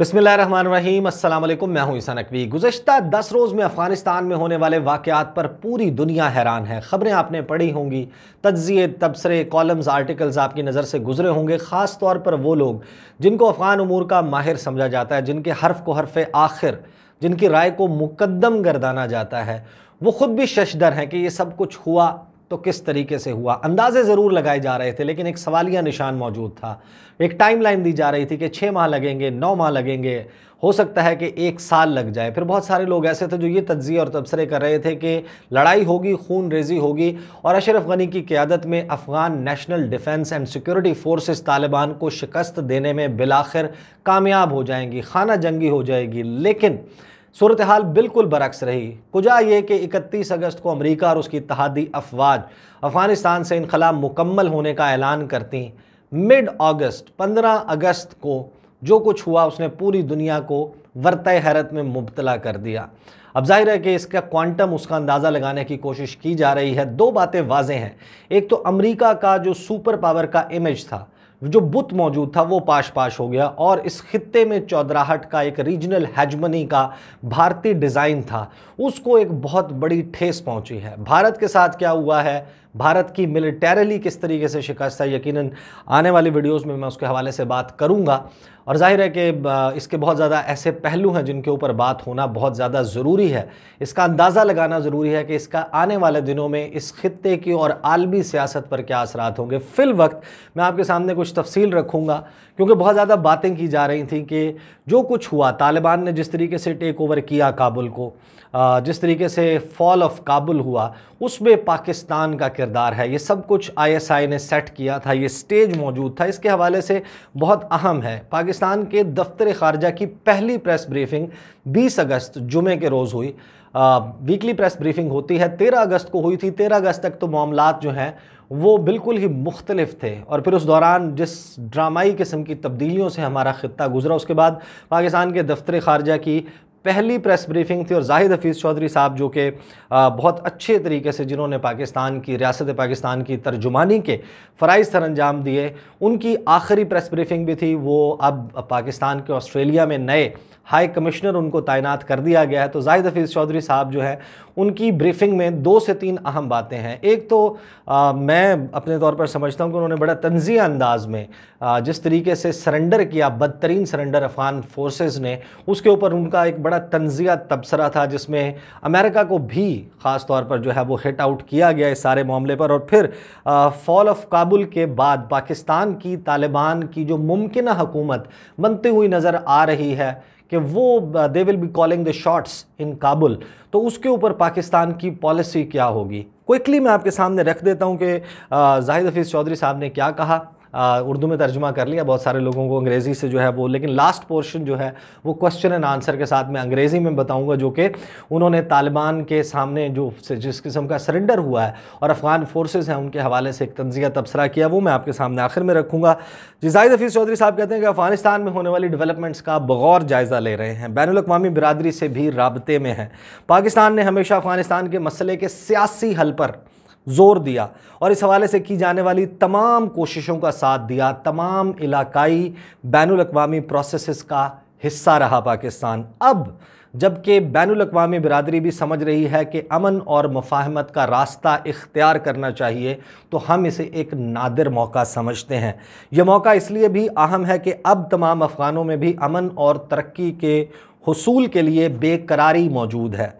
बसमिल असलम मैं हूं ईसान नकवी गुजशत दस रोज़ में अफ़गानिस्तान में होने वाले वाक़ात पर पूरी दुनिया हैरान है ख़बरें आपने पढ़ी होंगी तज्ज़िए तबसरे कॉलम्स आर्टिकल्स आपकी नज़र से गुजरे होंगे ख़ास तौर पर वो लोग जिनको अफ़गान अमूर का माहिर समझा जाता है जिनके हर्फ को हरफ आखिर जिनकी राय को मुकदम गर्दाना जाता है वो ख़ुद भी शशदर हैं कि ये सब कुछ हुआ तो किस तरीके से हुआ अंदाजे ज़रूर लगाए जा रहे थे लेकिन एक सवालिया निशान मौजूद था एक टाइमलाइन दी जा रही थी कि छः माह लगेंगे नौ माह लगेंगे हो सकता है कि एक साल लग जाए फिर बहुत सारे लोग ऐसे थे जो ये तज्जी और तबसरे कर रहे थे कि लड़ाई होगी खून रेजी होगी और अशरफ गनी की क़्यादत में Afghan national defence and security forces Taliban को शिकस्त देने में बिलाखिर कामयाब हो जाएंगी खाना जंगी हो जाएगी लेकिन सूरत हाल बिल्कुल बरक्स रही कुजा यह कि 31 अगस्त को अमेरिका और उसकी तहादी अफवाज अफ़गानिस्तान से इनखला मुकम्मल होने का ऐलान करती मिड अगस्त 15 अगस्त को जो कुछ हुआ उसने पूरी दुनिया को वरत हैरत में मुबतला कर दिया अब जाहिर है कि इसका क्वांटम उसका अंदाज़ा लगाने की कोशिश की जा रही है दो बातें वाजें हैं एक तो अमेरिका का जो सुपर पावर का इमेज था जो बुत मौजूद था वो पाश पाश हो गया और इस खत्े में चौधराहट का एक रीजनल हैजमनी का भारतीय डिज़ाइन था उसको एक बहुत बड़ी ठेस पहुंची है भारत के साथ क्या हुआ है भारत की मिलिटेरली किस तरीके से शिकस्त है यकीनन आने वाली वीडियोस में मैं उसके हवाले से बात करूंगा और जाहिर है कि इसके बहुत ज़्यादा ऐसे पहलू हैं जिनके ऊपर बात होना बहुत ज़्यादा ज़रूरी है इसका अंदाज़ा लगाना ज़रूरी है कि इसका आने वाले दिनों में इस खत्े की और आलमी सियासत पर क्या असरा होंगे फ़िल वक्त मैं आपके सामने कुछ तफसील रखूँगा क्योंकि बहुत ज़्यादा बातें की जा रही थी कि जो कुछ हुआ तालिबान ने जिस तरीके से टेक ओवर किया काबुल को जिस तरीके से फॉल ऑफ काबुल हुआ उसमें पाकिस्तान का किरदार है ये सब कुछ आईएसआई ने सेट किया था ये स्टेज मौजूद था इसके हवाले से बहुत अहम है पाकिस्तान के दफ्तर खारजा की पहली प्रेस ब्रीफिंग 20 अगस्त जुमे के रोज़ हुई वीकली प्रेस ब्रीफिंग होती है 13 अगस्त को हुई थी 13 अगस्त तक तो मामला जो हैं वो बिल्कुल ही मुख्तलिफ थे और फिर उस दौरान जिस ड्रामाई किस्म की तब्दीलियों से हमारा ख़त्ता गुजरा उसके बाद पाकिस्तान के दफ्तर खारजा की पहली प्रेस ब्रीफिंग थी और जाहिद हफीज़ चौधरी साहब जो कि बहुत अच्छे तरीके से जिन्होंने पाकिस्तान की रियासत पाकिस्तान की तर्जुमानी के फ़राइज़ सर अंजाम दिए उनकी आखिरी प्रेस ब्रीफिंग भी थी वो अब पाकिस्तान के ऑस्ट्रेलिया में नए हाई कमिश्नर उनको तैनात कर दिया गया है तो जाहिद हफीज़ चौधरी साहब जो है उनकी ब्रीफिंग में दो से तीन अहम बातें हैं एक तो आ, मैं अपने तौर पर समझता हूँ कि उन्होंने बड़ा तंजिया अंदाज में आ, जिस तरीके से सरेंडर किया बदतरीन सरेंडर अफ़गान फोर्सेस ने उसके ऊपर उनका एक बड़ा तंजिया तबसरा था जिसमें अमेरिका को भी ख़ास तौर पर जो है वो हिट आउट किया गया इस सारे मामले पर और फिर फॉल ऑफ काबुल के बाद पाकिस्तान की तालिबान की जो मुमकिन हुकूमत बनती हुई नज़र आ रही है कि वो they will be calling the shots in Kabul तो उसके ऊपर पाकिस्तान की पॉलिसी क्या होगी क्विकली मैं आपके सामने रख देता हूँ कि जाहिद हफीज़ चौधरी साहब ने क्या कहा उर्दू में तर्जुमा कर लिया बहुत सारे लोगों को अंग्रेज़ी से जो है वो लेकिन लास्ट पोर्शन जो है वो क्वेश्चन एंड आंसर के साथ मैं अंग्रेज़ी में बताऊँगा जो कि उन्होंने तालिबान के सामने जो जिस किस्म का सरेंडर हुआ है और अफ़गान फोर्सेज हैं उनके हवाले से एक तंजिया तबसरा किया वो मैं आपके सामने आखिर में रखूँगा जी हफीज़ चौधरी साहब कहते हैं कि अफ़गानिस्तान में होने वाली डेवलपमेंट्स का बगौर जायज़ा ले रहे हैं बैन अवी बरदरी से भी रबते में है पाकिस्तान ने हमेशा अफ़गानिस्तान के मसले के सियासी हल पर जोर दिया और इस हवाले से की जाने वाली तमाम कोशिशों का साथ दिया तमाम इलाकाई बैन अवी प्रोसेस का हिस्सा रहा पाकिस्तान अब जबकि बैन अवी बरदरी भी समझ रही है कि अमन और मफाहमत का रास्ता इख्तियार करना चाहिए तो हम इसे एक नादिर मौका समझते हैं यह मौका इसलिए भी अहम है कि अब तमाम अफ़गानों में भी अमन और तरक्की के हसूल के लिए बेकरारी मौजूद है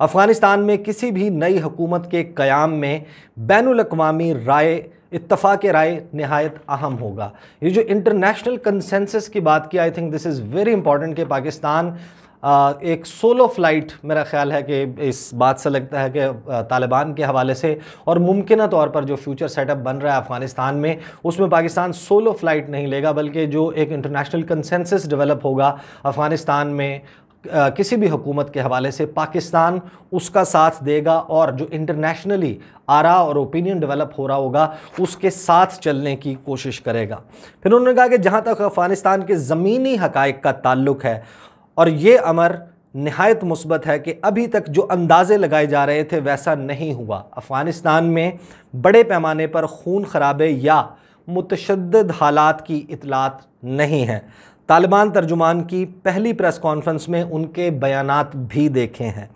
अफ़गानिस्तान में किसी भी नई हुकूमत के क़्याम में बैन अवी राय इतफ़ाक़ राय नहायत अहम होगा ये जो इंटरनेशनल कंसेंसस की बात की I think this is very important कि पाकिस्तान आ, एक सोलो फ्लाइट मेरा ख्याल है कि इस बात से लगता है कि तालिबान के हवाले से और मुमकिन तौर पर जो फ्यूचर सेटअप बन रहा है अफ़गानिस्तान में उसमें पाकिस्तान सोलो फ्लाइट नहीं लेगा बल्कि जो एक इंटरनेशनल कंसेंसस डेवलप होगा अफ़गानिस्तान में किसी भी हुकूमत के हवाले से पाकिस्तान उसका साथ देगा और जो इंटरनेशनली आरा और ओपिनियन डेवलप हो रहा होगा उसके साथ चलने की कोशिश करेगा फिर उन्होंने कहा कि जहाँ तक अफ़गानिस्तान के ज़मीनी हक़ाइक का ताल्लुक है और ये अमर नहायत मुस्बत है कि अभी तक जो अंदाज़े लगाए जा रहे थे वैसा नहीं हुआ अफ़गानिस्तान में बड़े पैमाने पर खून खराबे या मुतद हालात की इतलात नहीं है तालिबान तर्जुमान की पहली प्रेस कॉन्फ्रेंस में उनके बयान भी देखे हैं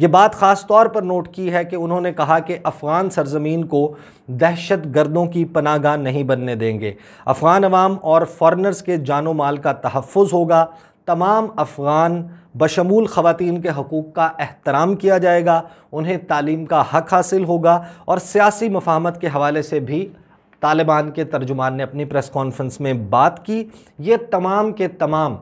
ये बात ख़ास तौर पर नोट की है कि उन्होंने कहा कि अफ़गान सरजमीन को दहशत गर्दों की पनागा नहीं बनने देंगे अफ़गान अवाम और फॉरनर्स के जानो माल का तहफ़ होगा तमाम अफ़गान बशमूल ख़वान के हकूक़ का एहतराम किया जाएगा उन्हें तालीम का हक हासिल होगा और सियासी मफाहमत के हवाले से भी तालिबान के तर्जुमान ने अपनी प्रेस कॉन्फ्रेंस में बात की ये तमाम के तमाम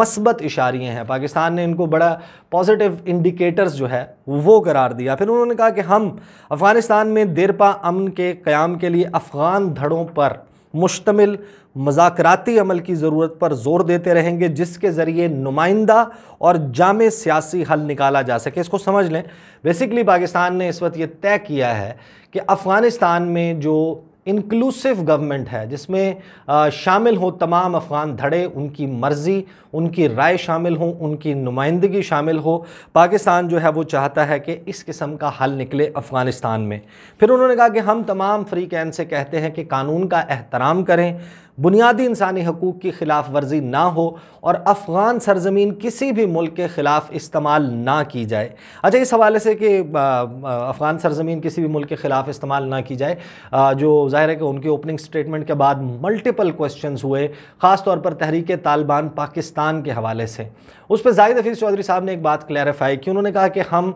मस्बत इशारे हैं पाकिस्तान ने इनको बड़ा पॉजिटिव इंडिकेटर्स जो है वो करार दिया फिर उन्होंने कहा कि हम अफ़गानिस्तान में देरपा अमन के क़्याम के लिए अफ़गान धड़ों पर मुश्तमिल मजाकती अमल की ज़रूरत पर जोर देते रहेंगे जिसके ज़रिए नुमाइंदा और जाम सियासी हल निकाला जा सके इसको समझ लें बेसिकली पाकिस्तान ने इस वक्त ये तय किया है कि अफ़गानिस्तान में जो इंक्लूसिव गवर्नमेंट है जिसमें शामिल हो तमाम अफ़गान धड़े उनकी मर्ज़ी उनकी राय शामिल हो उनकी नुमाइंदगी शामिल हो पाकिस्तान जो है वो चाहता है कि इस किस्म का हल निकले अफ़गानिस्तान में फिर उन्होंने कहा कि हम तमाम फ्री कैन से कहते हैं कि कानून का एहतराम करें बुनियादी इंसानी हकूक़ की ख़िलाफ़ वर्जी ना हो और अफ़गान सरजमीन किसी भी मुल्क के ख़िलाफ़ इस्तेमाल ना की जाए अच्छा इस हवाले से कि अफ़गान सरजमीन किसी भी मुल्क के ख़िलाफ़ इस्तेमाल ना की जाए जो ज़ाहिर है कि उनके ओपनिंग स्टेटमेंट के बाद मल्टीपल क्वेश्चन हुए ख़ास तौर पर तहरीक तालिबान पाकिस्तान के हवाले से उस पर जाहिद हफीज़ चौधरी साहब ने एक बात क्लैरिफाई की उन्होंने कहा कि हम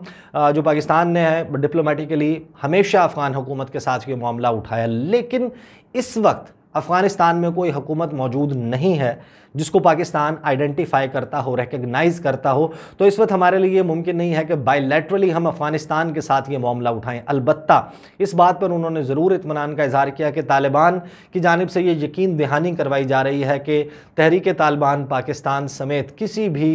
जो पाकिस्तान ने है डिप्लोमेटिकली हमेशा अफ़गान हुकूमत के साथ ये मामला उठाया लेकिन इस वक्त अफ़गानिस्तान में कोई हुकूमत मौजूद नहीं है जिसको पाकिस्तान आइडेंटिफाई करता हो रिकग्नाइज करता हो तो इस वक्त हमारे लिए मुमकिन नहीं है कि बायलैटरली हम अफगानिस्तान के साथ ये मामला उठाएं अलबत् इस बात पर उन्होंने ज़रूर इतमान का इजहार किया कि तालिबान की जानब से ये यकीन दहानी करवाई जा रही है कि तहरीक तालिबान पाकिस्तान समेत किसी भी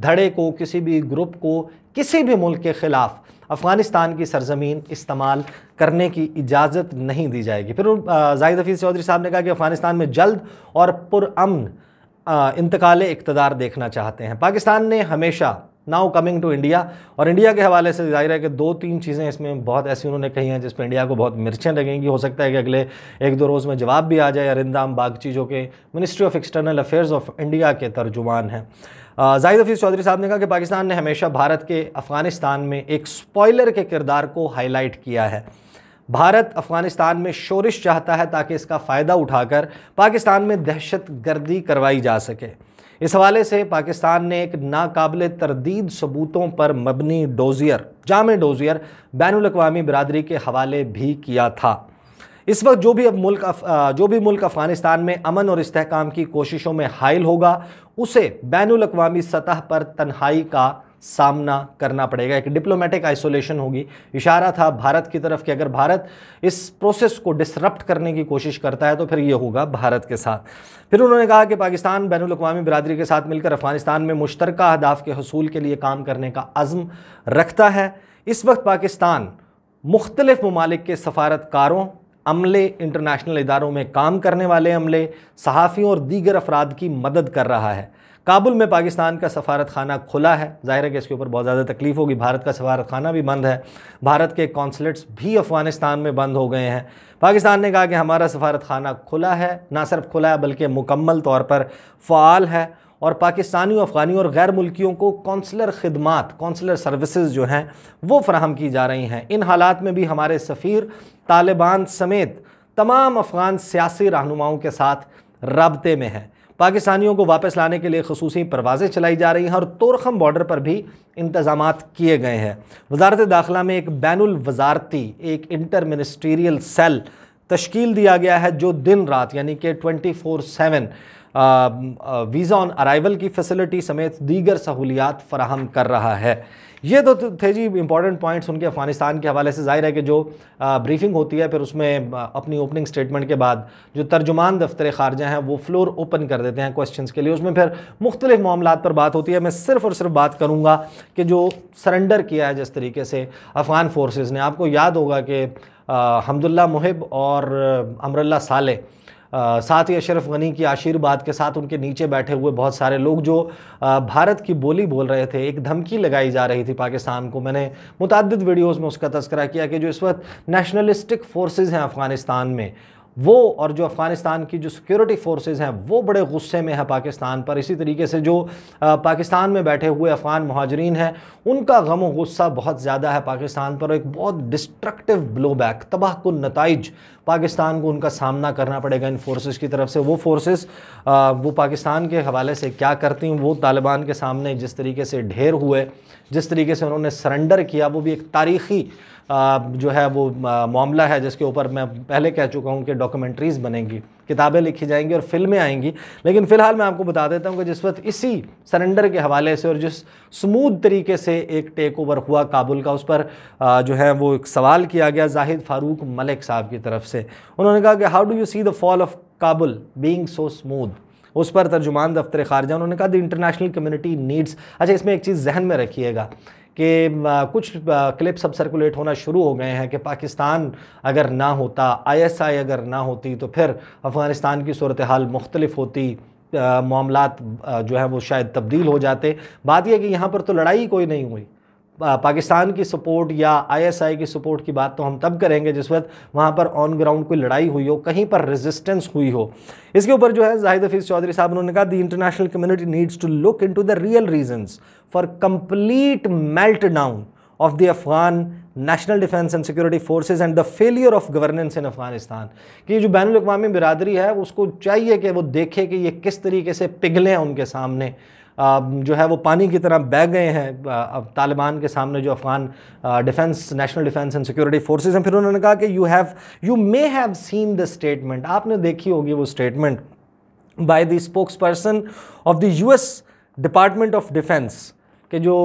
धड़े को किसी भी ग्रुप को किसी भी मुल्क के ख़िलाफ़ अफ़गानिस्तान की सरजमीन इस्तेमाल करने की इजाज़त नहीं दी जाएगी फिर जाहिद हफीज़ चौधरी साहब ने कहा कि अफ़गानिस्तान में जल्द और पुरान इंतकाल इकतदार देखना चाहते हैं पाकिस्तान ने हमेशा नाउ कमिंग टू इंडिया और इंडिया के हवाले से जाहिर है कि दो तीन चीज़ें इसमें बहुत ऐसी उन्होंने कही हैं जिसमें इंडिया को बहुत मिर्चें लगेंगी हो सकता है कि अगले एक दो रोज़ में जवाब भी आ जाए अरिंदाम बागची जो कि ministry of external affairs of India के तर्जुमान हैं जाहिद हफीज़ चौधरी साहब ने कहा कि पाकिस्तान ने हमेशा भारत के अफ़गानिस्तान में एक स्पॉयलर के किरदार को हाईलाइट किया है भारत अफगानिस्तान में शोरिश चाहता है ताकि इसका फ़ायदा उठाकर पाकिस्तान में दहशत गर्दी करवाई जा सके इस हवाले से पाकिस्तान ने एक नाकबिल तरदीद सबूतों पर मबनी डोजियर जाम डोजियर बैन अवी बरदरी के हवाले भी किया था इस वक्त जो भी अब मुल्क जो भी मुल्क अफ़गानिस्तान में अमन और इसकाम की कोशिशों में हायल होगा उसे बैन अवी सतह पर तन्हाई का सामना करना पड़ेगा एक डिप्लोमेटिक आइसोलेशन होगी इशारा था भारत की तरफ कि अगर भारत इस प्रोसेस को डिसरप्ट करने की कोशिश करता है तो फिर ये होगा भारत के साथ फिर उन्होंने कहा कि पाकिस्तान बैन अवी बरदरी के साथ मिलकर अफगानिस्तान में मुश्तरक अहदाफ के हसूल के लिए काम करने का आजम रखता है इस वक्त पाकिस्तान मुख्तलिफ़ ममालिक के सफारतकारों अमले इंटरनेशनल इदारों में काम करने वाले अमले सहाफ़ियों और दीगर अफराद की मदद कर रहा है काबुल में पाकिस्तान का सफारत खाना खुला है ज़ाहिर है कि इसके ऊपर बहुत ज़्यादा तकलीफ़ होगी भारत का सफारत खाना भी बंद है भारत के कौंसलेट्स भी अफ़गानिस्तान में बंद हो गए हैं पाकिस्तान ने कहा कि हमारा सफारत खाना खुला है ना सिर्फ खुला है बल्कि मुकम्मल तौर पर फ़ाल है और पाकिस्तानी अफ़गानियों और गैर मुल्कियों को कौंसलर खदमात कौंसलर सर्विसेज जो हैं वो फ्राहम की जा रही हैं इन हालात में भी हमारे सफ़ीर तालिबान समेत तमाम अफ़गान सियासी रहनुमाओं के साथ रबते में हैं पाकिस्तानियों को वापस लाने के लिए खसूस परवाज़ें चलाई जा रही हैं और तोरखम बॉर्डर पर भी इंतजाम किए गए हैं वजारत दाखिला में एक बैन वजारती एक इंटर मिनिस्टीरियल सेल तश्कील दिया गया है जो दिन रात यानी कि twenty four seven visa on arrival की फैसिलिटी समेत दीगर सहूलियात फराहम कर रहा है ये तो थे जी इंपॉर्टेंट पॉइंट्स उनके अफ़गानिस्तान के हवाले से जाहिर है कि जो ब्रीफिंग होती है फिर उसमें अपनी ओपनिंग स्टेटमेंट के बाद जो तर्जुमान दफ्तर खारजा हैं वो फ्लोर ओपन कर देते हैं क्वेश्चंस के लिए उसमें फिर मुख्तलिफ मामला पर बात होती है मैं सिर्फ और सिर्फ बात करूँगा कि जो सरेंडर किया है जिस तरीके से अफ़गान फोर्सेज ने आपको याद होगा कि हमदुल्ला मुहिब और अमरल्ला साले साथ ही अशरफ गनी की आशीर्वाद के साथ उनके नीचे बैठे हुए बहुत सारे लोग जो भारत की बोली बोल रहे थे एक धमकी लगाई जा रही थी पाकिस्तान को मैंने मुतद वीडियोज़ में उसका तस्करा किया कि जो इस वक्त नेशनलिस्टिक फोर्सेज हैं अफ़गानिस्तान में वो और जो अफ़गानिस्तान की जो सिक्योरिटी फोर्सेज हैं वो बड़े गुस्से में है पाकिस्तान पर इसी तरीके से जो पाकिस्तान में बैठे हुए अफ़गान महाजरीन हैं उनका गम व गुस्सा बहुत ज़्यादा है पाकिस्तान पर एक बहुत डिस्ट्रक्टिव ब्लोबैक तबाह कन नतज पाकिस्तान को उनका सामना करना पड़ेगा इन फोर्सेस की तरफ से वो फोर्सेस वो पाकिस्तान के हवाले से क्या करती हैं वो तालिबान के सामने जिस तरीके से ढेर हुए जिस तरीके से उन्होंने सरेंडर किया वो भी एक तारीख़ी जो है वो मामला है जिसके ऊपर मैं पहले कह चुका हूँ कि डॉक्यूमेंट्रीज़ बनेंगी किताबें लिखी जाएंगी और फिल्में आएंगी लेकिन फ़िलहाल मैं आपको बता देता हूँ कि जिस वक्त इसी सरेंडर के हवाले से और जिस स्मूथ तरीके से एक टेक ओवर हुआ काबुल का उस पर जो है वो एक सवाल किया गया जाहिद फ़ारूक मलिक साहब की तरफ से उन्होंने कहा कि how do you see the fall of Kabul being so smooth उस पर तर्जुमान दफ्तर खारजा उन्होंने कहा द इंटरनेशनल कम्युनिटी नीड्स अच्छा इसमें एक चीज़ जहन में रखिएगा कि कुछ क्लिप सब सर्कुलेट होना शुरू हो गए हैं कि पाकिस्तान अगर ना होता आईएसआई अगर ना होती तो फिर अफ़गानिस्तान की सूरत हाल मुख्तलिफ होती मामला जो है वो शायद तब्दील हो जाते बात यह कि यहाँ पर तो लड़ाई कोई नहीं हुई पाकिस्तान की सपोर्ट या आईएसआई की सपोर्ट की बात तो हम तब करेंगे जिस वक्त वहाँ पर ऑन ग्राउंड कोई लड़ाई हुई हो कहीं पर रेजिस्टेंस हुई हो इसके ऊपर जो है जाहिद हफीज़ चौधरी साहब उन्होंने कहा the international community needs to look into the real reasons for complete meltdown of the Afghan national defence and security forces and the failure of governance in Afghanistan की जो बैन अवी बिरादरी है उसको चाहिए कि वो देखे कि ये किस तरीके से पिघलें उनके सामने जो है वो पानी की तरह बह गए हैं अब तालिबान के सामने जो Afghan defence national defence and security forces हैं फिर उन्होंने कहा कि you have you may have seen the statement आपने देखी होगी वो statement by the spokesperson of the US department of defence के जो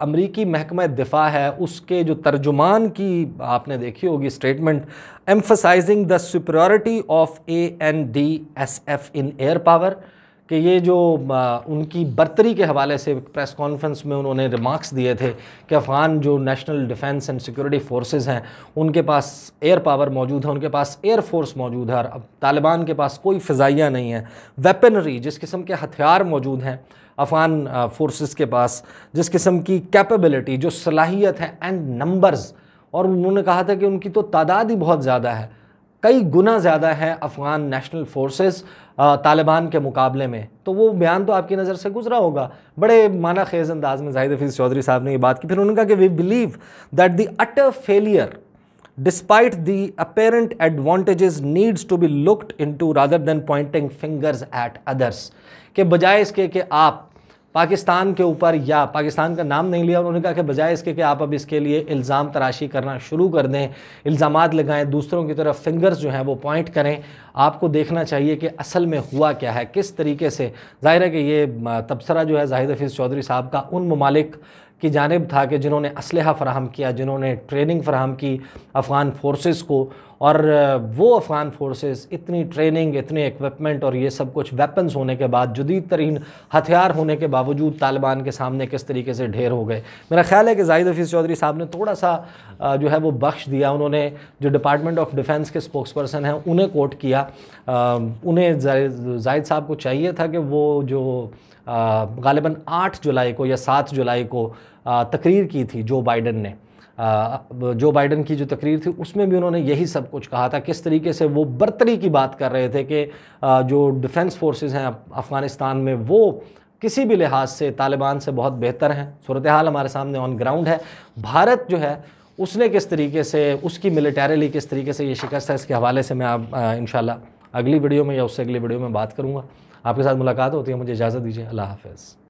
अमरीकी महकमा दिफा है उसके जो तर्जुमान की आपने देखी होगी statement emphasising the superiority of A N D S F in air power कि ये जो उनकी बर्तरी के हवाले से प्रेस कॉन्फ्रेंस में उन्होंने रिमार्क्स दिए थे कि अफ़गान जो national defence and security forces हैं उनके पास एयर पावर मौजूद है उनके पास एयर फोर्स मौजूद है अब तालिबान के पास कोई फ़जाइया नहीं है वेपनरी जिस किस्म के हथियार मौजूद हैं अफ़गान फोर्सेस के पास जिस किस्म की कैपेबलिटी जो सलाहियत है एंड नंबर्स और उन्होंने कहा था कि उनकी तो तादाद ही बहुत ज़्यादा है कई गुना ज़्यादा है अफ़गान नेशनल फोर्सेस तालिबान के मुकाबले में तो वो बयान तो आपकी नज़र से गुजरा होगा बड़े माना खेज अंदाज में जाहिद हफीज़ चौधरी साहब ने ये बात की फिर उन्होंने कहा कि we believe that the utter failure despite apparent apparent needs to be looked into rather than pointing fingers at others के बजाय इसके कि आप पाकिस्तान के ऊपर या पाकिस्तान का नाम नहीं लिया उन्होंने कहा कि बजाय इसके कि आप अब इसके लिए इल्ज़ाम तराशी करना शुरू कर दें इल्ज़ाम लगाएं दूसरों की तरफ फिंगर्स जो हैं वो पॉइंट करें आपको देखना चाहिए कि असल में हुआ क्या है किस तरीके से ज़ाहिर है कि ये तबसरा जो है जाहिद हफीज़ चौधरी साहब का उन ममालिक की जानब था कि जिन्होंने इसलह फ्राहम किया जिन्होंने ट्रेनिंग फ्राहम की अफ़गान फ़ोर्सेस को और वो अफ़गान फ़ोर्सेस इतनी ट्रेनिंग इतने इक्विपमेंट और ये सब कुछ वेपन्स होने के बाद जदीद तरीन हथियार होने के बावजूद तालिबान के सामने किस तरीके से ढेर हो गए मेरा ख्याल है कि जाहिद हफीज़ चौधरी साहब ने थोड़ा सा जो है वो बख्श दिया उन्होंने जो डिपार्टमेंट ऑफ डिफेंस के स्पोक्स पर्सन हैं उन्हें कोट किया उन्हें जाहिद साहब को चाहिए था कि वो जो गालिबा आठ जुलाई को या सात जुलाई को तकरीर की थी जो बाइडन ने जो बाइडन की जो तकरीर थी उसमें भी उन्होंने यही सब कुछ कहा था किस तरीके से वो बर्तरी की बात कर रहे थे कि जो डिफेंस फोर्सेस हैं अफ़गानिस्तान में वो किसी भी लिहाज से तालिबान से बहुत बेहतर हैं सूरत हाल हमारे सामने ऑन ग्राउंड है भारत जो है उसने किस तरीके से उसकी मिलिटरली किस तरीके से ये शिकस्त है इसके हवाले से मैं आप इन अगली वीडियो में या उससे अगली वीडियो में बात करूँगा आपके साथ मुलाकात होती है मुझे इजाज़त दीजिए अल्लाह हाफिज़